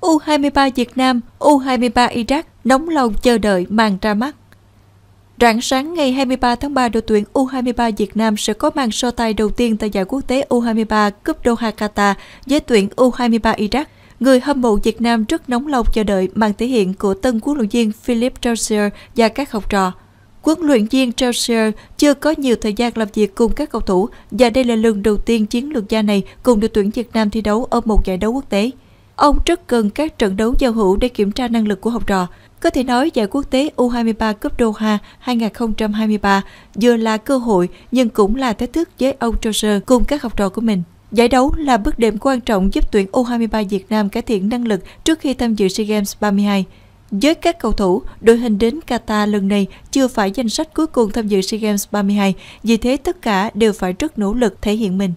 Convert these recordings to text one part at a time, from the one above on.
U23 Việt Nam, U23 Iraq nóng lòng chờ đợi màn ra mắt. Rạng sáng ngày 23 tháng 3, đội tuyển U23 Việt Nam sẽ có màn so tài đầu tiên tại giải quốc tế U23 Cup Doha Qatar với tuyển U23 Iraq. Người hâm mộ Việt Nam rất nóng lòng chờ đợi màn thể hiện của tân huấn luyện viên Philip Chausier và các học trò. Huấn luyện viên Chausier chưa có nhiều thời gian làm việc cùng các cầu thủ và đây là lần đầu tiên chiến lược gia này cùng đội tuyển Việt Nam thi đấu ở một giải đấu quốc tế. Ông rất cần các trận đấu giao hữu để kiểm tra năng lực của học trò. Có thể nói giải quốc tế U23 Cup Doha 2023 vừa là cơ hội nhưng cũng là thách thức với ông Troser cùng các học trò của mình. Giải đấu là bước đệm quan trọng giúp tuyển U23 Việt Nam cải thiện năng lực trước khi tham dự SEA Games 32. Với các cầu thủ, đội hình đến Qatar lần này chưa phải danh sách cuối cùng tham dự SEA Games 32, vì thế tất cả đều phải rất nỗ lực thể hiện mình.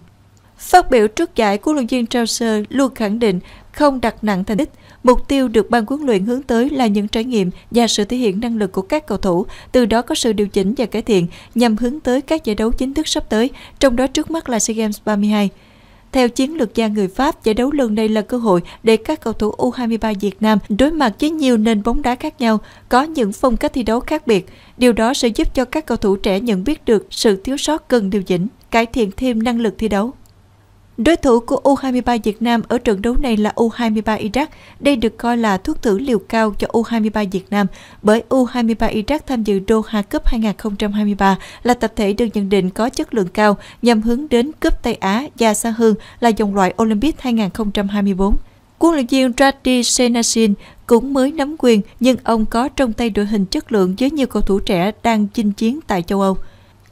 Phát biểu trước giải, của luyện viên trouser luôn khẳng định không đặt nặng thành tích. Mục tiêu được ban huấn luyện hướng tới là những trải nghiệm và sự thể hiện năng lực của các cầu thủ, từ đó có sự điều chỉnh và cải thiện nhằm hướng tới các giải đấu chính thức sắp tới, trong đó trước mắt là SEA Games 32. Theo chiến lược gia người Pháp, giải đấu lần này là cơ hội để các cầu thủ U23 Việt Nam đối mặt với nhiều nền bóng đá khác nhau, có những phong cách thi đấu khác biệt. Điều đó sẽ giúp cho các cầu thủ trẻ nhận biết được sự thiếu sót cần điều chỉnh, cải thiện thêm năng lực thi đấu. Đối thủ của U23 Việt Nam ở trận đấu này là U23 Iraq. Đây được coi là thuốc thử liều cao cho U23 Việt Nam bởi U23 Iraq tham dự Doha Cup 2023 là tập thể được nhận định có chất lượng cao nhằm hướng đến Cúp Tây Á và xa hơn là dòng loại Olympic 2024. Huấn luyện viên radhi Senasin cũng mới nắm quyền nhưng ông có trong tay đội hình chất lượng với nhiều cầu thủ trẻ đang chinh chiến tại châu Âu.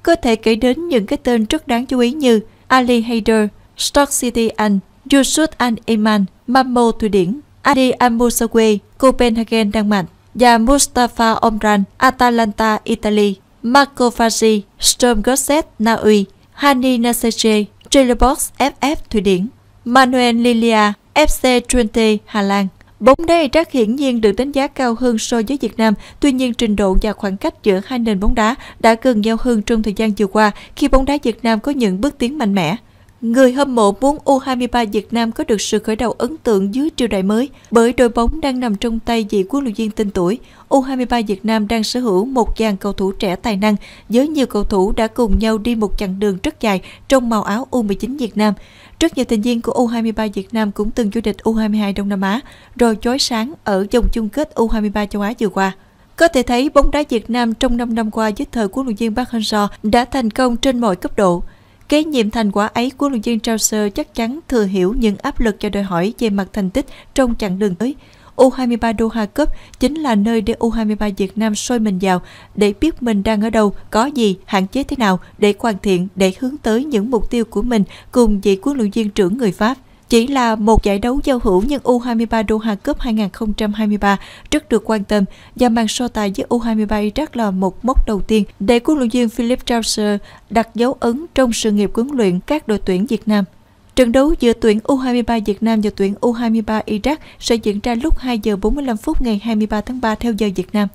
Có thể kể đến những cái tên rất đáng chú ý như Ali Haider, Stock City Anh, Yusuf Al Iman, Mammo Thụy Điển, Adi Amusawe, Copenhagen Đan Mạch và Mustafa Omran, Atalanta Italy, Marco Fasi, Stormgosset Na Uy, Hani Nasece, Trelleborg FF Thụy Điển, Manuel Lilia, FC Twente Hà Lan. Bóng đá Iraq hiển nhiên được đánh giá cao hơn so với Việt Nam, tuy nhiên trình độ và khoảng cách giữa hai nền bóng đá đã gần nhau hơn trong thời gian vừa qua khi bóng đá Việt Nam có những bước tiến mạnh mẽ. Người hâm mộ muốn U23 Việt Nam có được sự khởi đầu ấn tượng dưới triều đại mới bởi đội bóng đang nằm trong tay vị huấn luyện viên tên tuổi. U23 Việt Nam đang sở hữu một dàn cầu thủ trẻ tài năng với nhiều cầu thủ đã cùng nhau đi một chặng đường rất dài trong màu áo U19 Việt Nam. Rất nhiều thành viên của U23 Việt Nam cũng từng vô địch U22 Đông Nam Á rồi chói sáng ở vòng chung kết U23 châu Á vừa qua. Có thể thấy bóng đá Việt Nam trong 5 năm qua dưới thời của luyện viên Park Hang-seo đã thành công trên mọi cấp độ. Kế nhiệm thành quả ấy của luyện viên Trauser chắc chắn thừa hiểu những áp lực cho đòi hỏi về mặt thành tích trong chặng đường tới. U23 Doha Cup chính là nơi để U23 Việt Nam soi mình vào để biết mình đang ở đâu, có gì, hạn chế thế nào để hoàn thiện, để hướng tới những mục tiêu của mình cùng vị huấn luyện viên trưởng người Pháp. Chỉ là một giải đấu giao hữu nhưng U23 Doha Cup 2023 rất được quan tâm và màn so tài với U23 Iraq là một mốc đầu tiên để huấn luyện viên Philip Trauser đặt dấu ấn trong sự nghiệp huấn luyện các đội tuyển Việt Nam. Trận đấu giữa tuyển U23 Việt Nam và tuyển U23 Iraq sẽ diễn ra lúc 2 giờ 45 phút ngày 23 tháng 3 theo giờ Việt Nam.